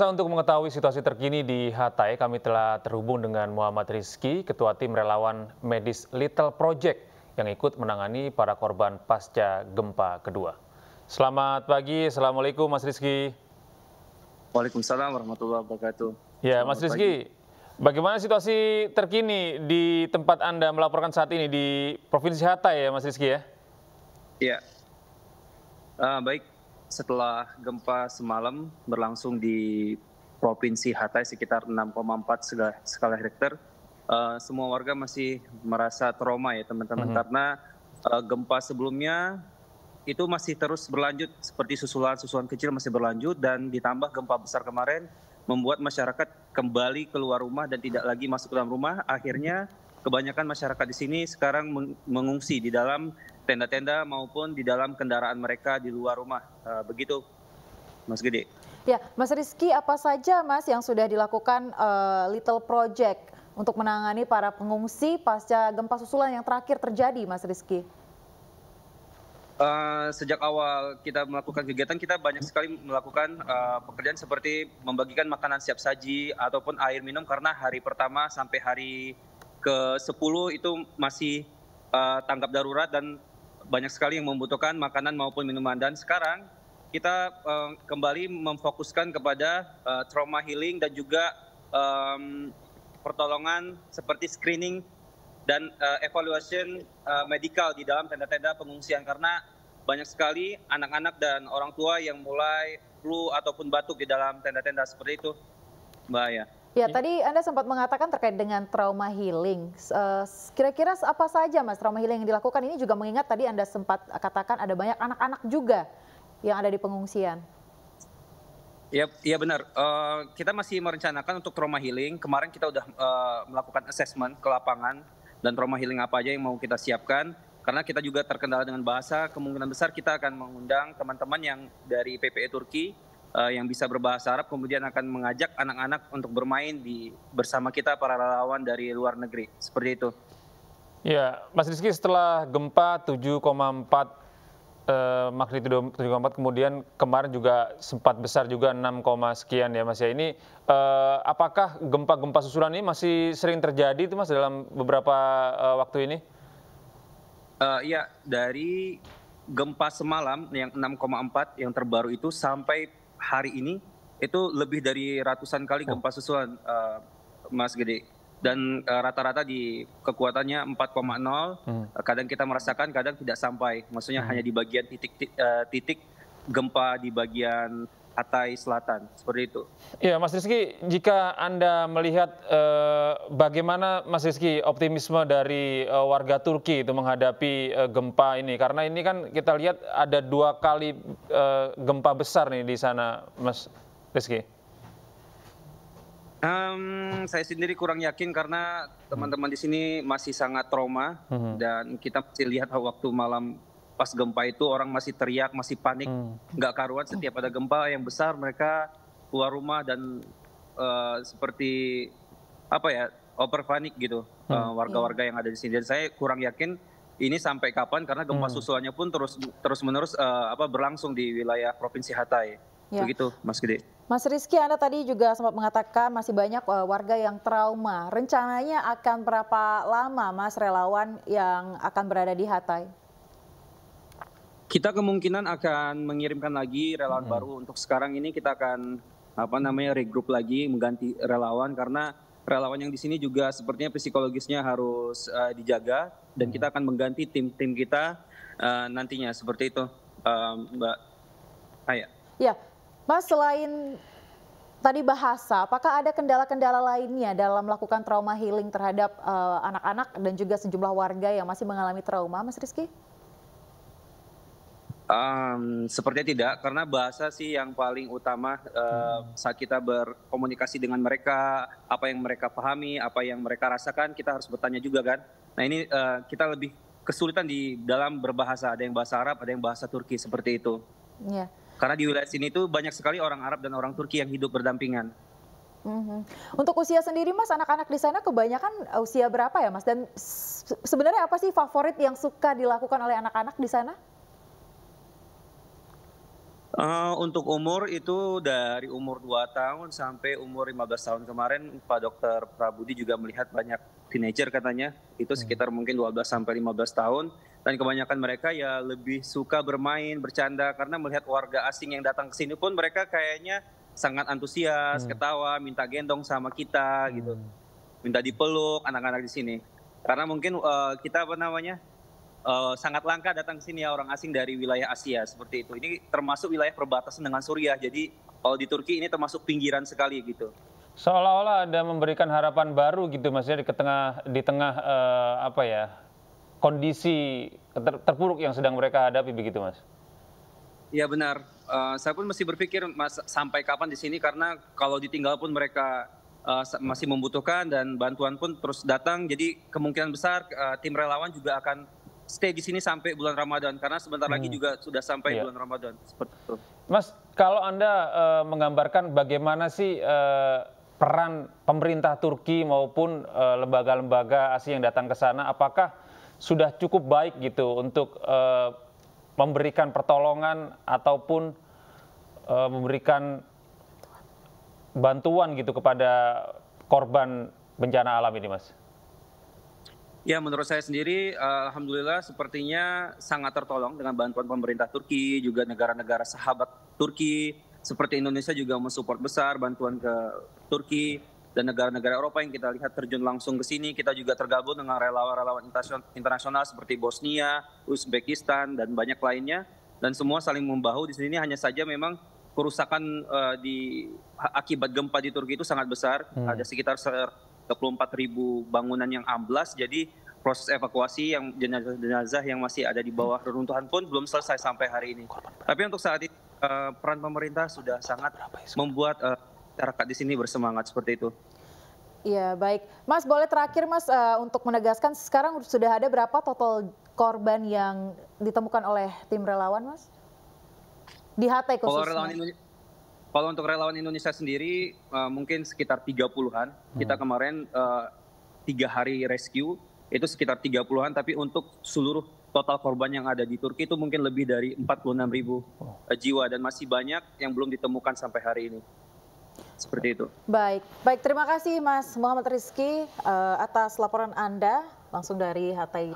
Pemirsa untuk mengetahui situasi terkini di Hatay, kami telah terhubung dengan Muhammad Rizki, Ketua Tim Relawan Medis Little Project yang ikut menangani para korban pasca gempa kedua. Selamat pagi, Assalamualaikum Mas Rizki. Waalaikumsalam warahmatullahi wabarakatuh. Ya, Selamat Mas Rizki, pagi. bagaimana situasi terkini di tempat Anda melaporkan saat ini di Provinsi Hatay ya Mas Rizki ya? Iya, uh, baik setelah gempa semalam berlangsung di Provinsi Hatay sekitar 6,4 skala Richter, uh, semua warga masih merasa trauma ya teman-teman mm -hmm. karena uh, gempa sebelumnya itu masih terus berlanjut seperti susulan-susulan kecil masih berlanjut dan ditambah gempa besar kemarin membuat masyarakat kembali keluar rumah dan tidak lagi masuk ke dalam rumah akhirnya kebanyakan masyarakat di sini sekarang mengungsi di dalam tenda-tenda maupun di dalam kendaraan mereka di luar rumah. Eh, begitu, Mas Gede. Ya, Mas Rizky, apa saja Mas yang sudah dilakukan uh, Little Project untuk menangani para pengungsi pasca gempa susulan yang terakhir terjadi, Mas Rizky? Uh, sejak awal kita melakukan kegiatan, kita banyak sekali melakukan uh, pekerjaan seperti membagikan makanan siap saji ataupun air minum karena hari pertama sampai hari ke-10 itu masih uh, tanggap darurat dan banyak sekali yang membutuhkan makanan maupun minuman dan sekarang kita uh, kembali memfokuskan kepada uh, trauma healing dan juga um, pertolongan seperti screening dan uh, evaluation uh, medical di dalam tenda-tenda pengungsian karena banyak sekali anak-anak dan orang tua yang mulai flu ataupun batuk di dalam tenda-tenda seperti itu, bahaya Ya, ya, tadi Anda sempat mengatakan terkait dengan trauma healing. Eh, kira-kira apa saja Mas trauma healing yang dilakukan ini juga mengingat tadi Anda sempat katakan ada banyak anak-anak juga yang ada di pengungsian. Ya, ya benar. Uh, kita masih merencanakan untuk trauma healing. Kemarin kita sudah uh, eh, melakukan assessment ke lapangan dan trauma healing apa aja yang mau kita siapkan. Karena kita juga terkendala dengan bahasa, kemungkinan besar kita akan mengundang teman-teman yang dari PPE Turki uh, yang bisa berbahasa Arab kemudian akan mengajak anak-anak untuk bermain di bersama kita para relawan dari luar negeri. Seperti itu. Ya, Mas Rizky setelah gempa 7,4 uh, eh, magnitudo 7,4 kemudian kemarin juga sempat besar juga 6, sekian ya Mas ya. Ini uh, apakah gempa-gempa susulan ini masih sering terjadi itu Mas dalam beberapa uh, waktu ini? Uh, ya, dari gempa semalam yang 6,4 yang terbaru itu sampai hari ini itu lebih dari ratusan kali oh. gempa susulan uh, Mas Gede dan eh, rata-rata uh, di kekuatannya 4,0 hmm. kadang kita merasakan kadang tidak sampai maksudnya hmm. hanya di bagian titik titik, uh, eh, titik gempa di bagian Hatay Selatan. Seperti itu. Ya, Mas Rizky, jika Anda melihat eh, bagaimana Mas Rizky optimisme dari eh, warga Turki itu menghadapi eh, gempa ini? Karena ini kan kita lihat ada dua kali eh, gempa besar nih di sana, Mas Rizky. Um, saya sendiri kurang yakin karena teman-teman di sini masih sangat trauma mm -hmm. dan kita masih lihat waktu malam pas gempa itu orang masih teriak, masih panik, hmm. nggak hmm. karuan. Setiap ada gempa yang besar mereka keluar rumah dan uh, seperti apa ya over panik gitu hmm. Eh, warga-warga hmm. uh, yang ada di sini. Dan saya kurang yakin ini sampai kapan karena gempa hmm. susulannya pun terus terus menerus uh, eh, apa berlangsung di wilayah provinsi Hatay. Ya. Begitu, Mas Gede. Mas Rizky, Anda tadi juga sempat mengatakan masih banyak uh, warga yang trauma. Rencananya akan berapa lama, Mas relawan yang akan berada di Hatay? Kita kemungkinan akan mengirimkan lagi relawan hmm. baru. Untuk sekarang ini kita akan apa namanya regroup lagi mengganti relawan karena relawan yang di sini juga sepertinya psikologisnya harus uh, dijaga dan hmm. kita akan mengganti tim-tim kita uh, nantinya seperti itu uh, Mbak Aya. Ya, Mas selain tadi bahasa, apakah ada kendala-kendala lainnya dalam melakukan trauma healing terhadap anak-anak uh, anak -anak dan juga sejumlah warga yang masih mengalami trauma, Mas Rizky? Um, sepertinya tidak, karena bahasa sih yang paling utama uh, saat kita berkomunikasi dengan mereka, apa yang mereka pahami, apa yang mereka rasakan, kita harus bertanya juga kan. Nah ini uh, kita lebih kesulitan di dalam berbahasa, ada yang bahasa Arab, ada yang bahasa Turki seperti itu. Yeah. Karena di wilayah sini itu banyak sekali orang Arab dan orang Turki yang hidup berdampingan. Mm-hmm. Untuk usia sendiri, Mas, anak-anak di sana kebanyakan usia berapa ya, Mas? Dan sebenarnya apa sih favorit yang suka dilakukan oleh anak-anak di sana? Uh, untuk umur itu dari umur 2 tahun sampai umur 15 tahun kemarin Pak Dokter Prabudi juga melihat banyak teenager katanya itu hmm. sekitar mungkin 12 sampai 15 tahun dan kebanyakan mereka ya lebih suka bermain, bercanda karena melihat warga asing yang datang ke sini pun mereka kayaknya sangat antusias, hmm. ketawa, minta gendong sama kita gitu. hmm. gitu. Minta dipeluk anak-anak di sini. Karena mungkin uh, kita apa namanya? Eh, sangat langka datang ke sini ya orang asing dari wilayah Asia seperti itu. Ini termasuk wilayah perbatasan dengan Suriah. Jadi kalau di Turki ini termasuk pinggiran sekali gitu. Seolah-olah ada memberikan harapan baru gitu maksudnya di tengah di tengah uh, apa ya? kondisi ter terpuruk yang sedang mereka hadapi begitu, Mas. Iya benar. Uh, saya pun masih berpikir mas sampai kapan di sini karena kalau ditinggal pun mereka uh, masih membutuhkan dan bantuan pun terus datang. Jadi kemungkinan besar uh, tim relawan juga akan stay di sini sampai bulan Ramadan karena sebentar hmm. lagi juga sudah sampai yeah. bulan Ramadan seperti itu. Mas, kalau Anda uh, menggambarkan bagaimana sih uh, peran pemerintah Turki maupun eh, lembaga-lembaga uh, asing yang datang ke sana apakah sudah cukup baik gitu untuk uh, memberikan pertolongan ataupun uh, memberikan bantuan gitu kepada korban bencana alam ini, Mas? Ya, menurut saya sendiri, eh, alhamdulillah sepertinya sangat tertolong dengan bantuan pemerintah Turki, juga negara-negara sahabat Turki, seperti Indonesia juga mensupport besar bantuan ke Turki dan negara-negara Eropa yang kita lihat terjun langsung ke sini. Kita juga tergabung dengan relawan-relawan internasional seperti Bosnia, Uzbekistan, dan banyak lainnya. Dan semua saling membahu di sini hanya saja memang kerusakan uh, di akibat gempa di Turki itu sangat besar. Hmm. Ada sekitar 24 ribu bangunan yang amblas. Jadi proses evakuasi yang jenazah-jenazah yang masih ada di bawah reruntuhan pun belum selesai sampai hari ini. Tapi untuk saat ini eh, peran pemerintah sudah sangat ya, membuat eh, masyarakat di sini bersemangat seperti itu. Iya baik, Mas boleh terakhir Mas eh, untuk menegaskan sekarang sudah ada berapa total korban yang ditemukan oleh tim relawan Mas? Di HT khususnya. Kalau relawan Indonesia kalau untuk relawan Indonesia sendiri uh, mungkin sekitar 30-an. Kita hmm. kemarin eh, tiga hari rescue itu sekitar 30-an tapi untuk seluruh total korban yang ada di Turki itu mungkin lebih dari 46 ribu uh, jiwa dan masih banyak yang belum ditemukan sampai hari ini. Seperti itu. Baik, baik terima kasih Mas Muhammad Rizky uh, atas laporan Anda langsung dari Hatay.